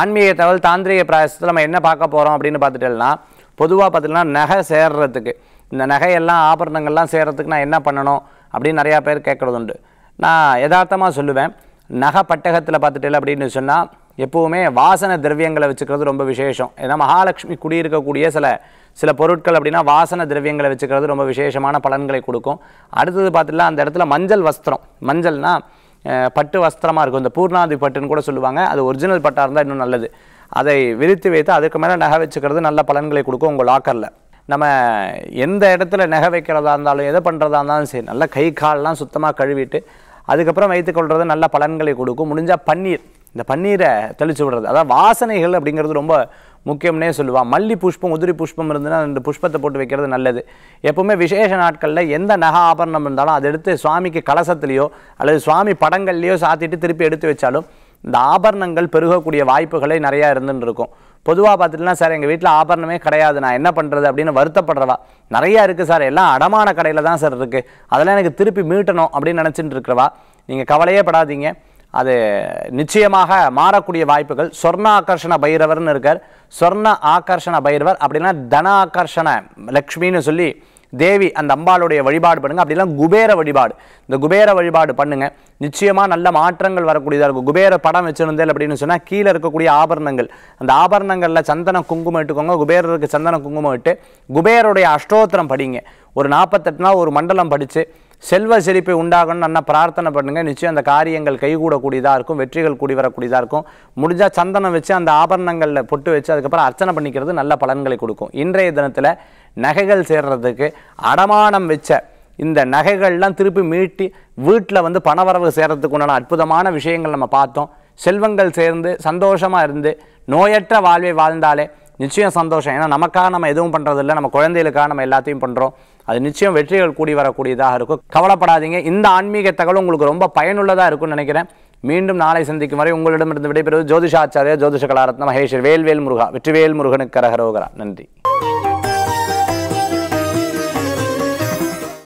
ஆன்மீக தகவல் தாந்திரிக பிராயசத்தில் நம்ம என்ன பார்க்க போகிறோம் அப்படின்னு பார்த்துட்டோம்னா பொதுவாக பார்த்திங்கன்னா நகை சேர்றதுக்கு இந்த நகையெல்லாம் ஆபரணங்கள்லாம் சேர்கிறதுக்கு நான் என்ன பண்ணணும் அப்படின்னு நிறையா பேர் கேட்குறது உண்டு நான் யதார்த்தமாக சொல்லுவேன் நகை பட்டகத்தில் பார்த்துட்டேன் அப்படின்னு சொன்னால் எப்போவுமே வாசனை திரவியங்களை வச்சுக்கிறது ரொம்ப விசேஷம் ஏன்னா மகாலட்சுமி குடியிருக்கக்கூடிய சில சில பொருட்கள் அப்படின்னா வாசனை திரவியங்களை வச்சுக்கிறது ரொம்ப விசேஷமான பலன்களை கொடுக்கும் அடுத்தது பார்த்துட்டா அந்த இடத்துல மஞ்சள் வஸ்திரம் மஞ்சள்னால் பட்டு வஸ்திரமாக இருக்கும் இந்த பூர்ணாதி பட்டுன்னு கூட சொல்லுவாங்க அது ஒரிஜினல் பட்டாக இருந்தால் இன்னும் நல்லது அதை விரித்து வைத்து அதுக்கு மேலே நகை வச்சுக்கிறது நல்ல பலன்களை கொடுக்கும் உங்கள் லாக்கரில் நம்ம எந்த இடத்துல நகை வைக்கிறதா இருந்தாலும் எதை பண்ணுறதா இருந்தாலும் சரி நல்லா கை கால்லாம் சுத்தமாக கழுவிட்டு அதுக்கப்புறம் வைத்துக்கொள்வது நல்ல பலன்களை கொடுக்கும் முடிஞ்சால் பன்னீர் இந்த பன்னீரை தெளித்து விடுறது அதாவது வாசனைகள் அப்படிங்கிறது ரொம்ப முக்கியம்னே சொல்லுவாள் மல்லி புஷ்பம் உதிரி புஷ்பம் இருந்ததுன்னா ரெண்டு புஷ்பத்தை போட்டு வைக்கிறது நல்லது எப்போவுமே விசேஷ நாட்களில் எந்த நகை ஆபரணம் இருந்தாலும் அதை எடுத்து சுவாமிக்கு கலசத்துலேயோ அல்லது சுவாமி படங்கள்லேயோ சாத்திட்டு திருப்பி எடுத்து வச்சாலும் இந்த ஆபரணங்கள் பெருகக்கூடிய வாய்ப்புகளே நிறையா இருந்துன்னு இருக்கும் பொதுவாக பார்த்துட்டுலாம் சார் எங்கள் வீட்டில் ஆபரணமே கிடையாது நான் என்ன பண்ணுறது அப்படின்னு வருத்தப்படுறவா நிறையா இருக்குது சார் எல்லாம் அடமான கடையில் தான் சார் இருக்குது அதெல்லாம் எனக்கு திருப்பி மீட்டணும் அப்படின்னு நினச்சிட்டு இருக்கிறவா நீங்கள் கவலையே படாதீங்க அது நிச்சயமாக மாறக்கூடிய வாய்ப்புகள் சொர்ண ஆகர்ஷண பைரவர்னு இருக்கார் சொர்ண ஆகர்ஷண பைரவர் அப்படின்னா தன ஆகர்ஷண லக்ஷ்மின்னு சொல்லி தேவி அந்த அம்பாளுடைய வழிபாடு பண்ணுங்கள் அப்படிலாம் குபேர வழிபாடு இந்த குபேர வழிபாடு பண்ணுங்கள் நிச்சயமாக நல்ல மாற்றங்கள் வரக்கூடியதாக இருக்கும் குபேர படம் வச்சுருந்தேன் அப்படின்னு சொன்னால் கீழே இருக்கக்கூடிய ஆபரணங்கள் அந்த ஆபரணங்களில் சந்தன குங்குமம் இட்டுக்கோங்க குபேரருக்கு சந்தன குங்குமம் இட்டு குபேருடைய அஷ்டோத்திரம் படிங்க ஒரு நாற்பத்தெட்டு நாள் ஒரு மண்டலம் படித்து செல்வ செழிப்பை உண்டாகணும்னு அண்ணா பிரார்த்தனை பண்ணுங்கள் நிச்சயம் அந்த காரியங்கள் கைகூடக்கூடியதாக இருக்கும் வெற்றிகள் கூடி வரக்கூடியதாக இருக்கும் முடிஞ்சால் சந்தனம் வச்சு அந்த ஆபரணங்களில் பொட்டு வச்சு அதுக்கப்புறம் அர்ச்சனை பண்ணிக்கிறது நல்ல பலன்களை கொடுக்கும் இன்றைய தினத்தில் நகைகள் சேர்றதுக்கு அடமானம் வச்ச இந்த நகைகள்லாம் திருப்பி மீட்டி வீட்டில் வந்து பணவரவு சேர்கிறதுக்கு உண்டான அற்புதமான விஷயங்கள் நம்ம பார்த்தோம் செல்வங்கள் சேர்ந்து சந்தோஷமாக இருந்து நோயற்ற வாழ்வை வாழ்ந்தாலே நிச்சயம் சந்தோஷம் ஏன்னா நமக்காக நம்ம எதுவும் பண்ணுறதில்ல நம்ம குழந்தைகளுக்காக நம்ம எல்லாத்தையும் பண்ணுறோம் அது நிச்சயம் வெற்றிகள் கூடி வரக்கூடியதாக இருக்கும் கவலைப்படாதீங்க இந்த ஆன்மீக தகவல் உங்களுக்கு ரொம்ப பயனுள்ளதாக இருக்கும்னு நினைக்கிறேன் மீண்டும் நாளை சந்திக்கும் வரை உங்களிடமிருந்து விடைபெறுவது ஜோதிஷாச்சாரியா ஜோதிஷ கலாரத்ன மகேஷர் வேல்வேல் முருகா வெற்றிவேல் முருகனுக்கு கரகரோகரா நன்றி